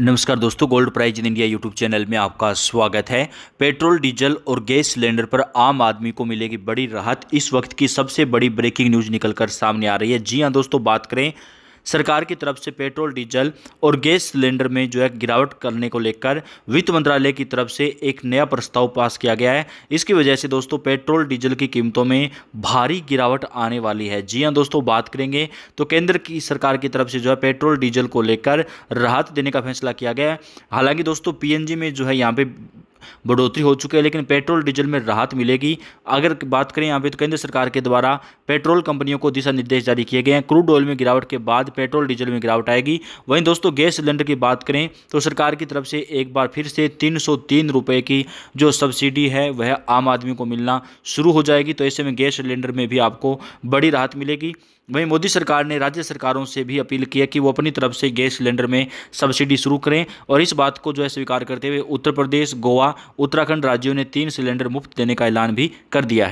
नमस्कार दोस्तों gold price in India YouTube channel में आपका स्वागत है पेट्रोल डीजल और गैस सिलेंडर पर आम आदमी को मिलेगी बड़ी राहत इस वक्त की सबसे बड़ी ब्रेकिंग न्यूज निकलकर सामने आ रही है जी हां दोस्तों बात करें सरकार की तरफ से पेट्रोल डीजल और गैस सिलेंडर में जो है गिरावट करने को लेकर वित्त मंत्रालय की तरफ से एक नया प्रस्ताव पास किया गया है इसकी वजह से दोस्तों पेट्रोल डीजल की कीमतों में भारी गिरावट आने वाली है जी हाँ दोस्तों बात करेंगे तो केंद्र की सरकार की तरफ से जो है पेट्रोल डीजल को लेकर राहत देने का फैसला किया गया है हालांकि दोस्तों पी में जो है यहाँ पे बढ़ोतरी हो चुकी है लेकिन पेट्रोल डीजल में राहत मिलेगी अगर बात करें यहाँ पे तो केंद्र सरकार के द्वारा पेट्रोल कंपनियों को दिशा निर्देश जारी किए गए हैं क्रूड ऑयल में गिरावट के बाद पेट्रोल डीजल में गिरावट आएगी वहीं दोस्तों गैस सिलेंडर की बात करें तो सरकार की तरफ से एक बार फिर से तीन सौ की जो सब्सिडी है वह आम आदमी को मिलना शुरू हो जाएगी तो ऐसे में गैस सिलेंडर में भी आपको बड़ी राहत मिलेगी वहीं मोदी सरकार ने राज्य सरकारों से भी अपील की है कि वो अपनी तरफ से गैस सिलेंडर में सब्सिडी शुरू करें और इस बात को जो है स्वीकार करते हुए उत्तर प्रदेश गोवा उत्तराखंड राज्यों ने तीन सिलेंडर मुफ्त देने का ऐलान भी कर दिया है